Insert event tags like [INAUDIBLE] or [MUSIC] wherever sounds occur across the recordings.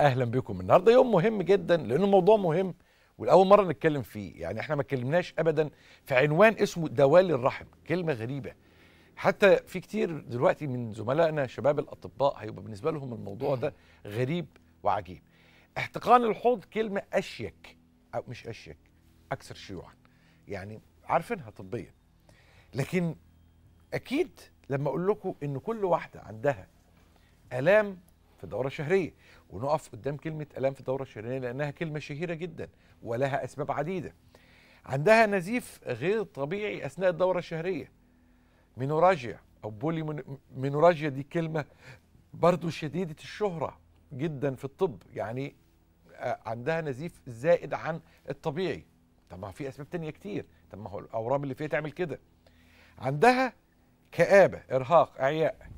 اهلا بكم النهارده يوم مهم جدا لانه موضوع مهم ولاول مره نتكلم فيه يعني احنا ما اتكلمناش ابدا في عنوان اسمه دوالي الرحم كلمه غريبه حتى في كتير دلوقتي من زملائنا شباب الاطباء هيبقى بالنسبه لهم الموضوع ده غريب وعجيب احتقان الحوض كلمه اشيك او مش اشيك اكثر شيوعا يعني عارفينها طبيا لكن اكيد لما اقول لكم ان كل واحده عندها الام في الدورة الشهرية ونقف قدام كلمة ألام في الدورة الشهرية لأنها كلمة شهيرة جدا ولها أسباب عديدة عندها نزيف غير طبيعي أثناء الدورة الشهرية مينوراجيا أو بولي مينوراجيا دي كلمة برضو شديدة الشهرة جدا في الطب يعني آه، عندها نزيف زائد عن الطبيعي طب ما في أسباب تانية كتير طب ما هو الأورام اللي فيها تعمل كده عندها كآبة إرهاق إعياء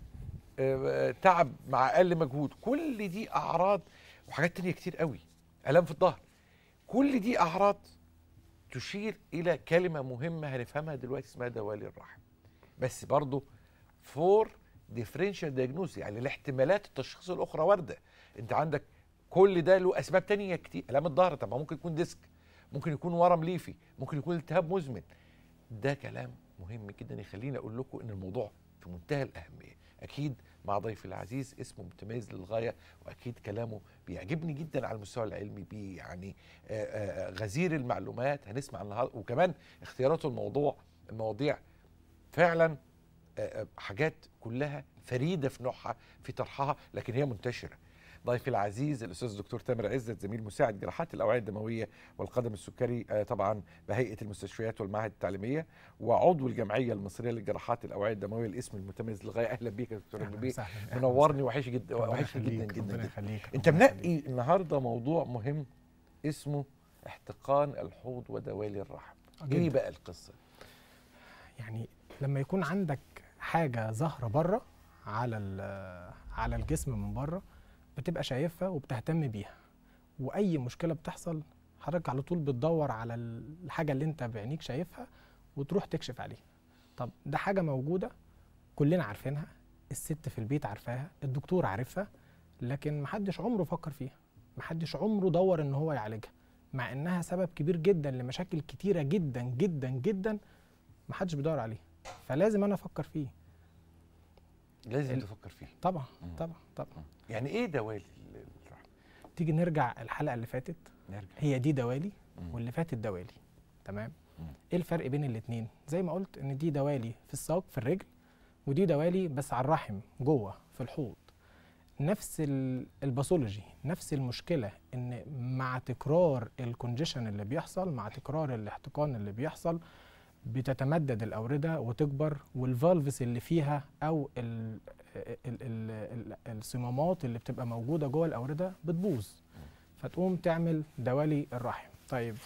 آه، تعب مع اقل مجهود كل دي اعراض وحاجات تانية كتير قوي الام في الظهر كل دي اعراض تشير الى كلمه مهمه هنفهمها دلوقتي اسمها دوالي الرحم بس برضه فور ديفرنشال دياجنوز يعني الاحتمالات التشخيص الاخرى وارده انت عندك كل ده له اسباب تانية كتير الام الظهر طب ممكن يكون ديسك ممكن يكون ورم ليفي ممكن يكون التهاب مزمن ده كلام مهم جدا يخليني اقول لكم ان الموضوع في منتهى الاهميه اكيد مع ضيفي العزيز اسمه متميز للغايه واكيد كلامه بيعجبني جدا على المستوى العلمي بي يعني آه، آه، آه، غزير المعلومات هنسمع النهارده وكمان اختياراته الموضوع المواضيع فعلا حاجات كلها فريده في نوعها في طرحها لكن هي منتشره ضيفي العزيز الاستاذ الدكتور تامر عزت زميل مساعد جراحات الاوعيه الدمويه والقدم السكري آه، طبعا بهيئه المستشفيات والمعاهد التعليميه وعضو الجمعيه المصريه للجراحات الاوعيه الدمويه الاسم المتميز للغايه اهلا بيك يا دكتور ربيبي منورني وحش جدا وحش جدا جدا انت منقي النهارده موضوع مهم اسمه احتقان الحوض ودوالي الرحم ايه بقى القصه يعني لما يكون عندك حاجه ظاهره بره على على الجسم من بره بتبقى شايفها وبتهتم بيها واي مشكله بتحصل حضرتك على طول بتدور على الحاجه اللي انت بعينيك شايفها وتروح تكشف عليها طب ده حاجه موجوده كلنا عارفينها الست في البيت عارفاها الدكتور عارفها لكن محدش عمره فكر فيها محدش عمره دور ان هو يعالجها مع انها سبب كبير جدا لمشاكل كتيره جدا جدا جدا محدش بيدور عليها فلازم انا افكر فيه لازم تفكر فيه طبعا طبعا طبعا يعني ايه دوالي الرحمه تيجي نرجع الحلقه اللي فاتت نرجع. هي دي دوالي واللي فاتت دوالي تمام ايه الفرق بين الاثنين زي ما قلت ان دي دوالي في الساق في الرجل ودي دوالي بس على الرحم جوه في الحوض نفس الباثولوجي نفس المشكله ان مع تكرار الكونجيشن اللي بيحصل مع تكرار الاحتقان اللي بيحصل بتتمدد الأوردة وتكبر والفالفز اللي فيها أو الـ الـ الـ الصمامات اللي بتبقى موجودة جوه الأوردة بتبوظ فتقوم تعمل دوالي الرحم طيب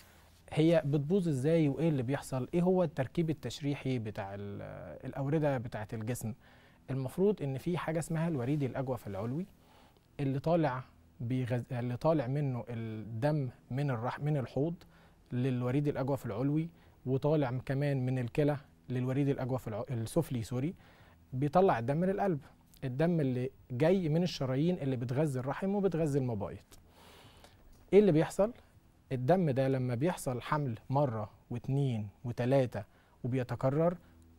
هي بتبوظ ازاي وايه اللي بيحصل ايه هو التركيب التشريحي بتاع الاورده بتاعه الجسم المفروض ان في حاجه اسمها الوريد الاجوف العلوي اللي طالع بيغز... اللي طالع منه الدم من الرحم من الحوض للوريد الاجوف العلوي وطالع كمان من الكلى للوريد الاجوف السفلي سوري بيطلع الدم من القلب الدم اللي جاي من الشرايين اللي بتغذي الرحم وبتغذي المبايض ايه اللي بيحصل الدم ده لما بيحصل حمل مره واتنين وتلاته وبيتكرر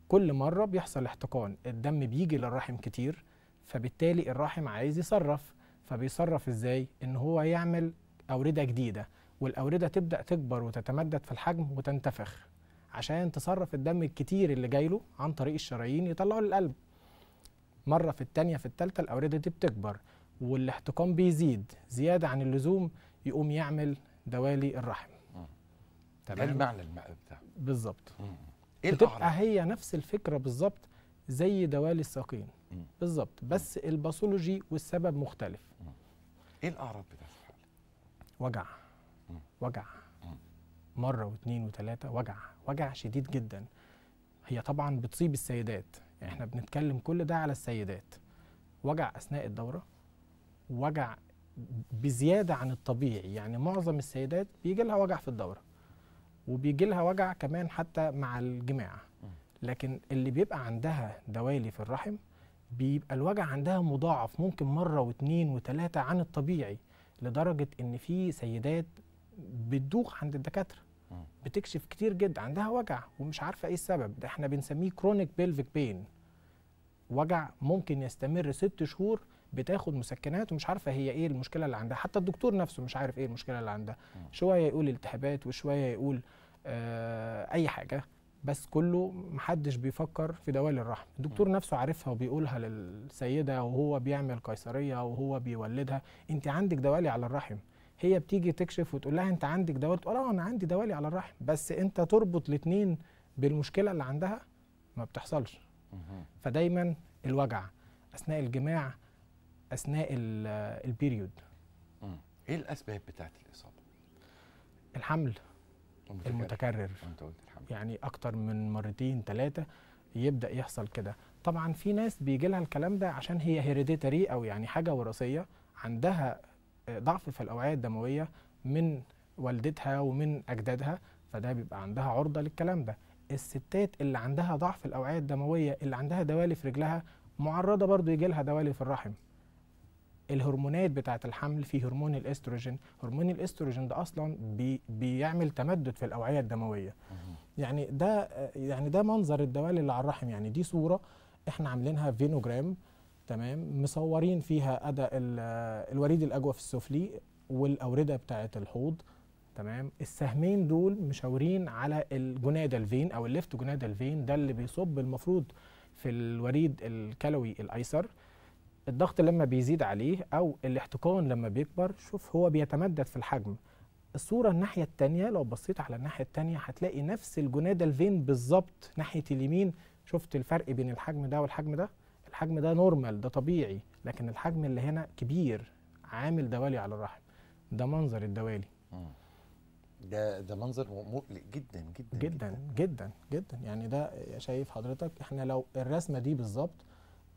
كل مره بيحصل احتقان الدم بيجي للرحم كتير فبالتالي الرحم عايز يصرف فبيصرف ازاي ان هو يعمل اورده جديده والاورده تبدا تكبر وتتمدد في الحجم وتنتفخ عشان تصرف الدم الكتير اللي جاي له عن طريق الشرايين يطلعه للقلب مره في الثانيه في الثالثه الاورده دي بتكبر والاحتقان بيزيد زياده عن اللزوم يقوم يعمل دوالي الرحم تمام المعنى بتاع بالظبط ايه بتبقى هي نفس الفكره بالظبط زي دوالي الساقين بالظبط بس الباثولوجي والسبب مختلف مم. ايه الاعراض بتاعت الحاله وجع مم. وجع مره واثنين وثلاثه وجع وجع شديد جدا هي طبعا بتصيب السيدات يعني احنا بنتكلم كل ده على السيدات وجع اثناء الدوره وجع بزياده عن الطبيعي يعني معظم السيدات بيجي لها وجع في الدوره وبيجي لها وجع كمان حتى مع الجماع لكن اللي بيبقى عندها دوالي في الرحم بيبقى الوجع عندها مضاعف ممكن مره واثنين وثلاثه عن الطبيعي لدرجه ان في سيدات بتدوخ عند الدكاتره بتكشف كتير جدا عندها وجع ومش عارفه ايه السبب ده احنا بنسميه كرونيك بيلفيك بين وجع ممكن يستمر ست شهور بتاخد مسكنات ومش عارفه هي ايه المشكله اللي عندها حتى الدكتور نفسه مش عارف ايه المشكله اللي عندها شويه يقول التهابات وشويه يقول آه اي حاجه بس كله محدش بيفكر في دوال الرحم الدكتور نفسه عارفها وبيقولها للسيده وهو بيعمل قيصريه وهو بيولدها انت عندك دوالي على الرحم هي بتيجي تكشف وتقول لها انت عندك دوالي تقول اه انا عندي دوالي على الرحم بس انت تربط الاثنين بالمشكله اللي عندها ما بتحصلش فدايما الوجع اثناء الجماع اثناء البيريود ايه الاسباب بتاعت الاصابه الحمل المتكرر, المتكرر. الحمل. يعني اكتر من مرتين ثلاثه يبدا يحصل كده طبعا في ناس بيجي لها الكلام ده عشان هي هيريديتري او يعني حاجه وراثيه عندها ضعف في الاوعيه الدمويه من والدتها ومن اجدادها فده بيبقى عندها عرضه للكلام ده الستات اللي عندها ضعف الاوعيه الدمويه اللي عندها دوالي في رجلها معرضه برضو يجي لها دوالي في الرحم الهرمونات بتاعه الحمل في هرمون الاستروجين هرمون الاستروجين ده اصلا بي بيعمل تمدد في الاوعيه الدمويه يعني ده يعني ده منظر الدوالي اللي على الرحم يعني دي صوره احنا عاملينها فينوجرام تمام مصورين فيها أداء الوريد الأجوف السفلي والأوردة بتاعة الحوض تمام السهمين دول مشاورين على الجنادل الفين أو الليفت جنادل الفين ده اللي بيصب المفروض في الوريد الكلوي الأيسر الضغط لما بيزيد عليه أو الاحتقان لما بيكبر شوف هو بيتمدد في الحجم الصورة الناحية الثانيه لو بصيت على الناحية الثانيه هتلاقي نفس الجنادل الفين بالظبط ناحية اليمين شفت الفرق بين الحجم ده والحجم ده الحجم ده نورمال ده طبيعي لكن الحجم اللي هنا كبير عامل دوالي على الرحم ده منظر الدوالي ده ده منظر مقلق جدا جدا جدا جدا جدا يعني ده شايف حضرتك احنا لو الرسمه دي بالظبط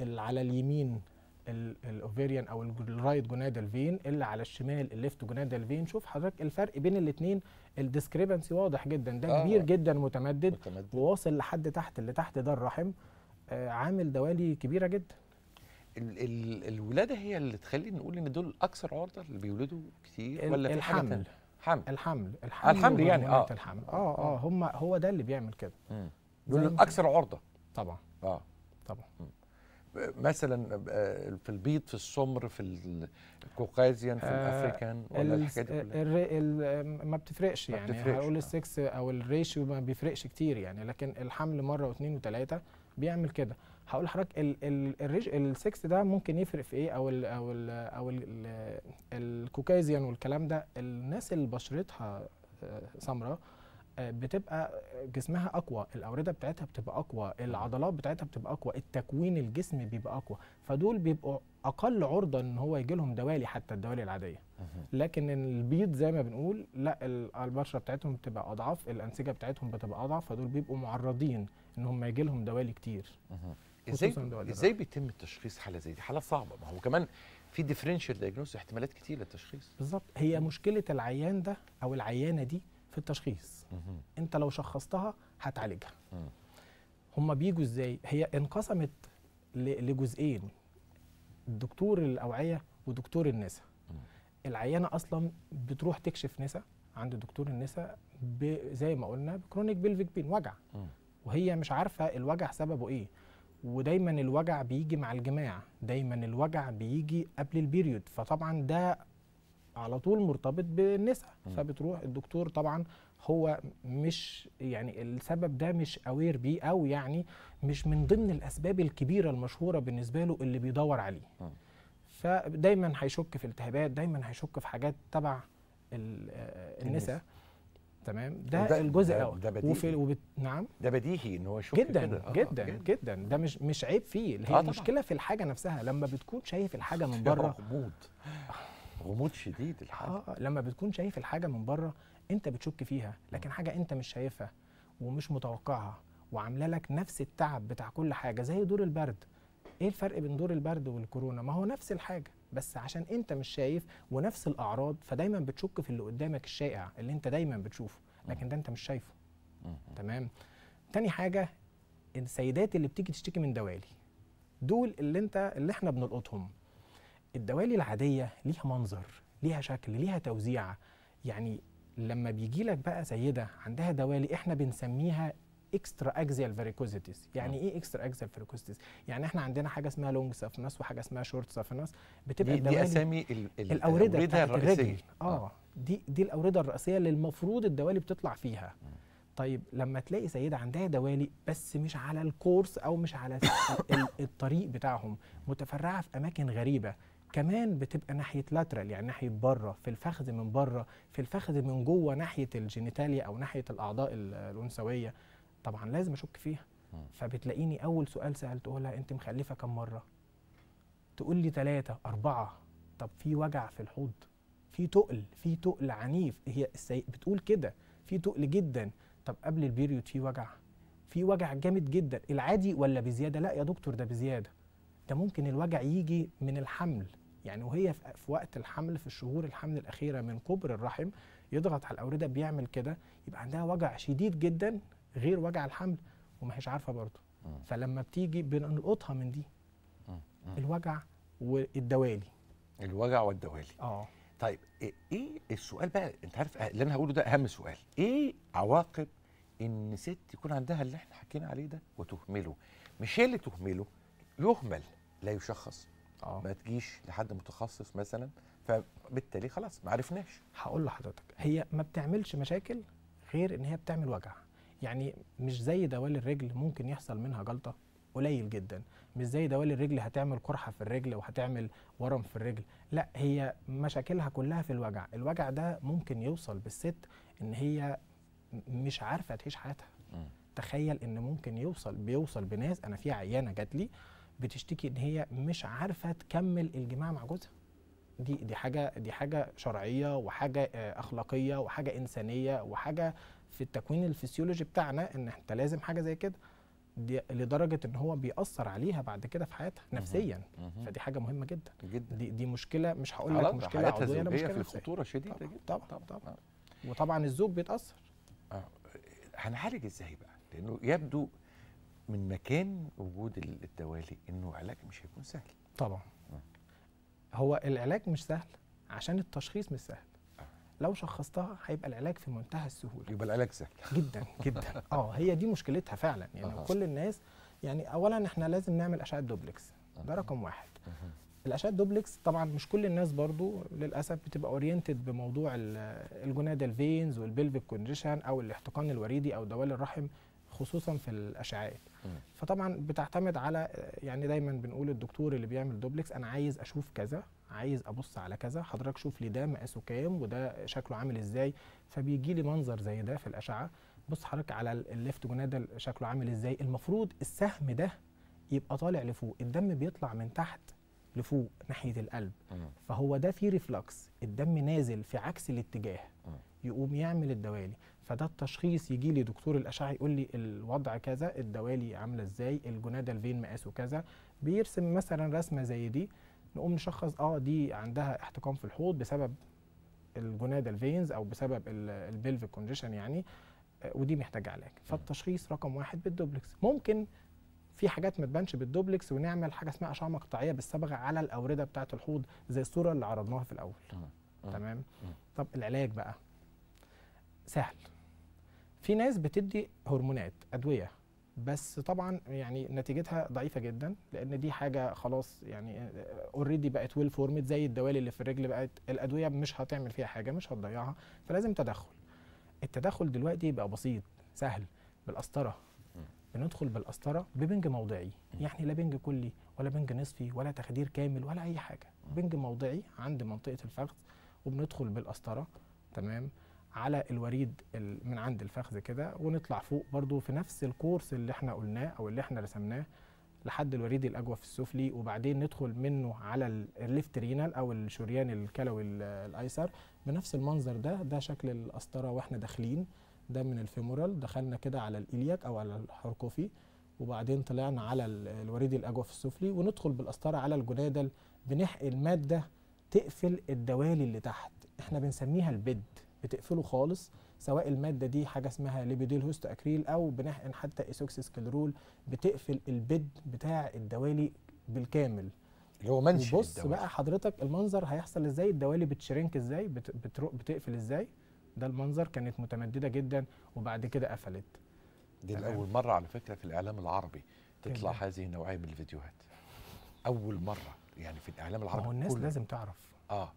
اللي على اليمين الاوفيريان او الرايت جونادال فين اللي على الشمال الليفت جونادال فين شوف حضرتك الفرق بين الاثنين الديسكريبنسي واضح جدا ده آه كبير جدا متمدد, متمدد وواصل لحد تحت اللي تحت ده الرحم آه، عامل دوالي كبيره جدا ال ال الولاده هي اللي تخلي نقول ان دول اكثر عرضه اللي بيولدوا كتير ولا الحمل حمل الحمل الحمل آه، الحمل يعني اه الحمل اه اه هم هو ده اللي بيعمل كده دول اكثر عرضه طبعا اه طبعا مثلا آه، في البيض في السمر في الكوكازيان في آه الافريكان ولا الحاجات دي ما بتفرقش يعني هقول السكس او الريشيو ما بيفرقش كتير يعني لكن الحمل مره واثنين وثلاثه بيعمل كده هقول لحضرتك الريج السكس ده ممكن يفرق في ايه او الـ او الـ او الكوكازيان والكلام ده الناس اللي بشرتها آه، سمراء آه، بتبقى جسمها اقوى الاورده بتاعتها بتبقى اقوى العضلات بتاعتها بتبقى اقوى التكوين الجسم بيبقى اقوى فدول بيبقوا اقل عرضه ان هو يجي لهم دوالي حتى الدوالي العاديه لكن البيض زي ما بنقول لا البشره بتاعتهم بتبقى اضعف الانسجه بتاعتهم بتبقى اضعف فدول بيبقوا معرضين ان هم يجي لهم دوالي كتير ازاي ازاي بيتم التشخيص حاله زي دي حاله صعبه ما هو كمان في ديفرنشال دايجنوز احتمالات كتير للتشخيص بالظبط هي مشكله العيان ده او العيانه دي في التشخيص انت لو شخصتها هتعالجها هم بيجوا ازاي هي انقسمت لجزئين دكتور الاوعيه ودكتور النساء العيانه اصلا بتروح تكشف نساء عند دكتور النساء زي ما قلنا كرونيك بيلفيك بين وجع وهي مش عارفه الوجع سببه ايه ودايما الوجع بيجي مع الجماع دايما الوجع بيجي قبل البيريود فطبعا ده على طول مرتبط بالنساء فبتروح الدكتور طبعا هو مش يعني السبب ده مش اوير بيه او يعني مش من ضمن الاسباب الكبيره المشهوره بالنسبه له اللي بيدور عليه فدايما هيشك في التهابات دايما هيشك في حاجات تبع آه، النساء تمام ده, ده الجزء الاول ده بديهي وفي وبت... نعم ده بديهي ان هو يشك جدا كده. آه جدا آه جدا ده مش مش عيب فيه هي آه المشكله في الحاجه نفسها لما بتكون شايف الحاجه من بره [LAUGHS] غموض غموض شديد الحاجه آه لما بتكون شايف الحاجه من بره انت بتشك فيها لكن حاجه انت مش شايفها ومش متوقعها وعامله لك نفس التعب بتاع كل حاجه زي دور البرد ايه الفرق بين دور البرد والكورونا ما هو نفس الحاجه بس عشان انت مش شايف ونفس الاعراض فدايما بتشك في اللي قدامك الشائع اللي انت دايما بتشوفه لكن ده انت مش شايفه تمام تاني حاجه السيدات اللي بتيجي تشتكي من دوالي دول اللي انت اللي احنا بنلقطهم الدوالي العاديه ليها منظر ليها شكل ليها توزيعه يعني لما بيجي لك بقى سيده عندها دوالي احنا بنسميها اكسترا اكزيال فاريكوزيتيز يعني آه. ايه اكسترا اكزيال فاريكوزيتيز يعني احنا عندنا حاجه اسمها لونج سافنس وحاجه اسمها شورت سافنس بتبقى دي, اسامي الاورده الرئيسيه آه. اه دي دي الاورده الرئيسيه اللي المفروض الدوالي بتطلع فيها طيب لما تلاقي سيدة عندها دوالي بس مش على الكورس او مش على الطريق بتاعهم متفرعه في اماكن غريبه كمان بتبقى ناحيه لاترال يعني ناحيه بره في الفخذ من بره في الفخذ من جوه ناحيه الجينيتاليا او ناحيه الاعضاء الانثويه طبعا لازم اشك فيها فبتلاقيني اول سؤال سالته لها انت مخلفه كم مره تقول لي ثلاثه اربعه طب في وجع في الحوض في تقل في تقل عنيف هي السي... بتقول كده في تقل جدا طب قبل البيريود في وجع في وجع جامد جدا العادي ولا بزياده لا يا دكتور ده بزياده ده ممكن الوجع يجي من الحمل يعني وهي في وقت الحمل في الشهور الحمل الاخيره من كبر الرحم يضغط على الاورده بيعمل كده يبقى عندها وجع شديد جدا غير وجع الحمل وما هيش عارفه برضه فلما بتيجي بنلقطها من دي الوجع والدوالي الوجع والدوالي اه طيب ايه, إيه السؤال بقى انت عارف آه، اللي انا هقوله ده اهم سؤال ايه عواقب ان ست يكون عندها اللي احنا حكينا عليه ده وتهمله مش هي اللي تهمله يهمل لا يشخص أوه. ما تجيش لحد متخصص مثلا فبالتالي خلاص ما عرفناش هقول لحضرتك هي ما بتعملش مشاكل غير ان هي بتعمل وجع يعني مش زي دوال الرجل ممكن يحصل منها جلطه قليل جدا مش زي دوال الرجل هتعمل قرحه في الرجل وهتعمل ورم في الرجل لا هي مشاكلها كلها في الوجع الوجع ده ممكن يوصل بالست ان هي مش عارفه تعيش حياتها تخيل ان ممكن يوصل بيوصل بناس انا في عيانه جات لي بتشتكي ان هي مش عارفه تكمل الجماع مع جوزها دي دي حاجه دي حاجه شرعيه وحاجه آه، اخلاقيه وحاجه انسانيه وحاجه في التكوين الفسيولوجي بتاعنا ان انت لازم حاجه زي كده دي لدرجه ان هو بيأثر عليها بعد كده في حياتها نفسيا فدي حاجه مهمه جدا جدا دي, دي مشكله مش هقول لك مشكله عضويه مشكله في خطوره شديده طبعًا جدا طبعا طبعا, طبعًا. وطبعا الذوق بيتاثر آه. هنعالج ازاي بقى لانه يبدو من مكان وجود التوالي انه علاج مش هيكون سهل طبعا هو العلاج مش سهل عشان التشخيص مش سهل لو شخصتها هيبقى العلاج في منتهى السهوله يبقى العلاج سهل جدا جدا [LAUGHS] اه هي دي مشكلتها فعلا يعني أه. كل الناس يعني اولا احنا لازم نعمل اشعه دوبلكس ده رقم واحد الاشعه دوبلكس طبعا مش كل الناس برضو للاسف بتبقى اورينتد بموضوع الجونادال فينز والبلفيك كونديشن او الاحتقان الوريدي او دوال الرحم خصوصا في الاشعاعات فطبعا بتعتمد على يعني دايما بنقول الدكتور اللي بيعمل دوبلكس انا عايز اشوف كذا عايز ابص على كذا حضرتك شوف لي ده مقاسه كام وده شكله عامل ازاي فبيجي لي منظر زي ده في الاشعه بص حضرتك على الليفت جونادال شكله عامل ازاي المفروض السهم ده يبقى طالع لفوق الدم بيطلع من تحت لفوق ناحيه القلب فهو ده في ريفلكس الدم نازل في عكس الاتجاه يقوم يعمل الدوالي فده التشخيص يجي لي دكتور الاشعه يقول لي الوضع كذا الدوالي عامله ازاي الجناده الفين مقاسه كذا بيرسم مثلا رسمه زي دي نقوم نشخص اه دي عندها احتقان في الحوض بسبب الجناده الفينز او بسبب البلف كونديشن يعني ودي محتاجه علاج فالتشخيص رقم واحد بالدوبلكس ممكن في حاجات ما تبانش بالدوبلكس ونعمل حاجه اسمها اشعه مقطعيه بالصبغه على الاورده بتاعه الحوض زي الصوره اللي عرضناها في الاول تمام آه. طب العلاج بقى سهل في ناس بتدي هرمونات ادويه بس طبعا يعني نتيجتها ضعيفه جدا لان دي حاجه خلاص يعني اوريدي بقت ويل فورمت زي الدوالي اللي في الرجل بقت الادويه مش هتعمل فيها حاجه مش هتضيعها فلازم تدخل التدخل دلوقتي بقى بسيط سهل بالقسطره بندخل بالقسطره ببنج موضعي يعني لا بنج كلي ولا بنج نصفي ولا تخدير كامل ولا اي حاجه بنج موضعي عند منطقه الفخذ وبندخل بالقسطره تمام على الوريد من عند الفخذ كده ونطلع فوق برضو في نفس الكورس اللي احنا قلناه او اللي احنا رسمناه لحد الوريد الاجوف السفلي وبعدين ندخل منه على الليفت رينال او الشريان الكلوي الايسر بنفس المنظر ده ده شكل القسطره واحنا داخلين ده من الفيمورال دخلنا كده على الإلياك أو على الحركوفي وبعدين طلعنا على الوريد الأجوف السفلي وندخل بالقسطرة على الجنادل بنحقن مادة تقفل الدوالي اللي تحت احنا بنسميها البد بتقفله خالص سواء الماده دي حاجه اسمها ليبيديل هوست اكريل او بنحقن حتى ايسوكس سكلرول بتقفل البيد بتاع الدوالي بالكامل اللي هو منشئ بص بقى حضرتك المنظر هيحصل ازاي الدوالي بتشرنك ازاي بتقفل ازاي ده المنظر كانت متمدده جدا وبعد كده قفلت دي اول مره على فكره في الاعلام العربي تطلع كده. هذه النوعيه من الفيديوهات اول مره يعني في الاعلام العربي ما هو الناس كله. لازم تعرف اه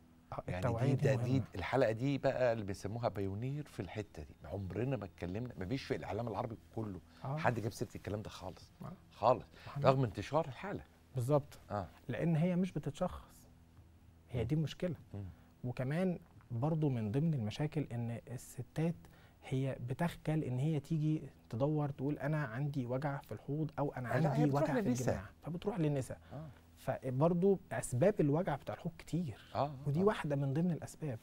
يعني دي, دي, دي, الحلقه دي بقى اللي بيسموها بايونير في الحته دي عمرنا ما اتكلمنا ما فيش في الاعلام العربي كله آه. حد جاب سيره الكلام ده خالص آه. خالص محمد. رغم انتشار الحاله بالظبط آه. لان هي مش بتتشخص هي دي مشكله مم. وكمان برضو من ضمن المشاكل ان الستات هي بتخجل ان هي تيجي تدور تقول انا عندي وجع في الحوض او انا عندي وجع في الجماعه فبتروح للنساء آه. فبرضو اسباب الوجع بتاع الحوض كتير آه, آه. ودي آه. واحده من ضمن الاسباب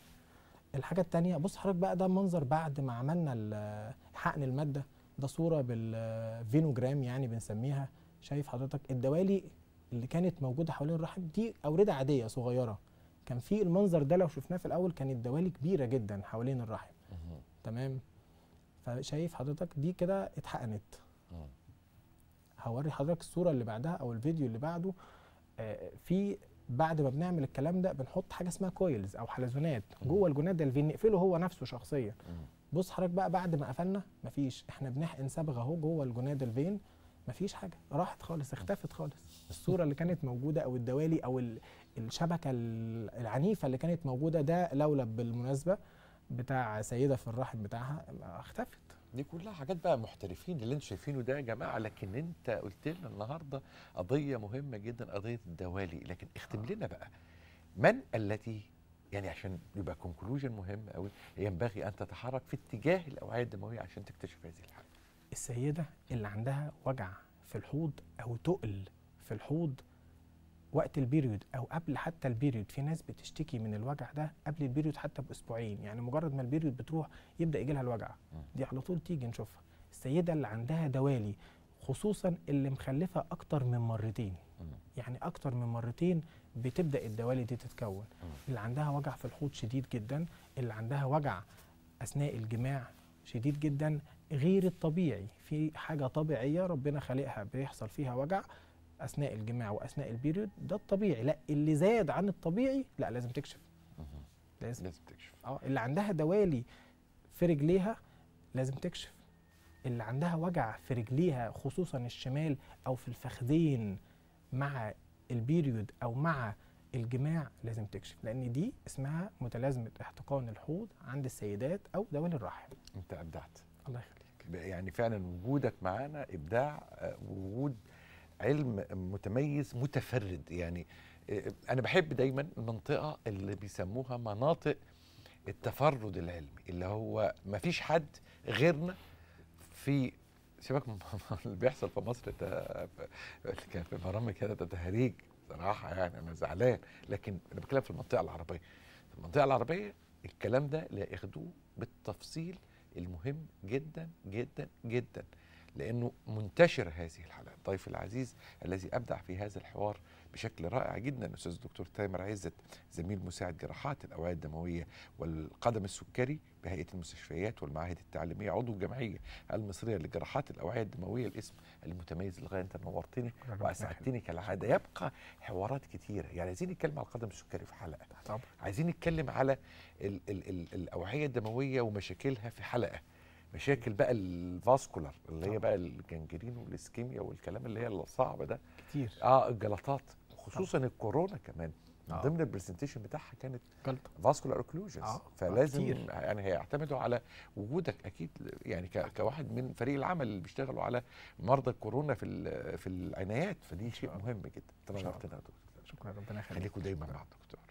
الحاجه الثانيه بص حضرتك بقى ده منظر بعد ما عملنا حقن الماده ده صوره بالفينوجرام يعني بنسميها شايف حضرتك الدوالي اللي كانت موجوده حوالين الرحم دي اورده عاديه صغيره كان في المنظر ده لو شفناه في الاول كانت دوالي كبيره جدا حوالين الرحم تمام فشايف حضرتك دي كده اتحقنت هوري حضرتك الصوره اللي بعدها او الفيديو اللي بعده في بعد ما بنعمل الكلام ده بنحط حاجه اسمها كويلز او حلزونات جوه الجناد ده اللي بنقفله هو نفسه شخصيا بص حضرتك بقى بعد ما قفلنا مفيش احنا بنحقن صبغه اهو جوه الجناد الفين مفيش حاجه راحت خالص اختفت خالص الصوره اللي كانت موجوده او الدوالي او الشبكه العنيفه اللي كانت موجوده ده لولب بالمناسبه بتاع سيده في الراحل بتاعها اختفت دي كلها حاجات بقى محترفين اللي انتوا شايفينه ده يا جماعه لكن انت قلت لنا النهارده قضيه مهمه جدا قضيه الدوالي لكن اختم آه. لنا بقى من التي يعني عشان يبقى كونكلوجن مهم قوي ينبغي ان تتحرك في اتجاه الاوعيه الدمويه عشان تكتشف هذه الحاله. السيده اللي عندها وجع في الحوض او تقل في الحوض وقت البيريود او قبل حتى البيريود في ناس بتشتكي من الوجع ده قبل البيريود حتى باسبوعين يعني مجرد ما البيريود بتروح يبدا يجي لها الوجع دي على طول تيجي نشوفها السيده اللي عندها دوالي خصوصا اللي مخلفه اكتر من مرتين يعني اكتر من مرتين بتبدا الدوالي دي تتكون اللي عندها وجع في الحوض شديد جدا اللي عندها وجع اثناء الجماع شديد جدا غير الطبيعي في حاجه طبيعيه ربنا خالقها بيحصل فيها وجع اثناء الجماع واثناء البيريود ده الطبيعي لا اللي زاد عن الطبيعي لا لازم تكشف لازم لازم تكشف اه اللي عندها دوالي في رجليها لازم تكشف اللي عندها وجع في رجليها خصوصا الشمال او في الفخذين مع البيريود او مع الجماع لازم تكشف لان دي اسمها متلازمه احتقان الحوض عند السيدات او دوالي الرحم انت ابدعت الله يخليك يعني فعلا وجودك معانا ابداع آه، وجود علم متميز متفرد يعني آه، آه، انا بحب دايما المنطقه اللي بيسموها مناطق التفرد العلمي اللي هو ما فيش حد غيرنا في سيبك من [LAUGHS] اللي بيحصل في مصر ده كان في برامج كده ده تهريج صراحه يعني انا زعلان لكن انا بتكلم في المنطقه العربيه في المنطقه العربيه الكلام ده لا ياخدوه بالتفصيل المهم جدا جدا جدا لأنه منتشر هذه الحلقة الضيف العزيز الذي أبدع في هذا الحوار بشكل رائع جدا الاستاذ الدكتور تامر عزت زميل مساعد جراحات الأوعية الدموية والقدم السكري بهيئة المستشفيات والمعاهد التعليمية عضو الجمعية المصرية لجراحات الأوعية الدموية الاسم المتميز لغاية أنت نورتني وأسعدتني كالعادة يبقى حوارات كثيره يعني عايزين نتكلم على القدم السكري في حلقة طبعا. عايزين نتكلم على الأوعية الدموية ومشاكلها في حلقة مشاكل بقى الفاسكولار اللي هي بقى الجنجرين والاسكيميا والكلام اللي هي الصعب ده كتير اه الجلطات خصوصا آه. الكورونا كمان آه. ضمن البرزنتيشن بتاعها كانت جلطه فاسكولار اوكلوجنز آه،, آه. فلازم كتير. يعني هيعتمدوا على وجودك اكيد يعني كواحد من فريق العمل اللي بيشتغلوا على مرضى الكورونا في في العنايات فدي شيء مهم جدا تنورتنا يا دكتور شكرا ربنا يخليك خليكم دايما مع الدكتور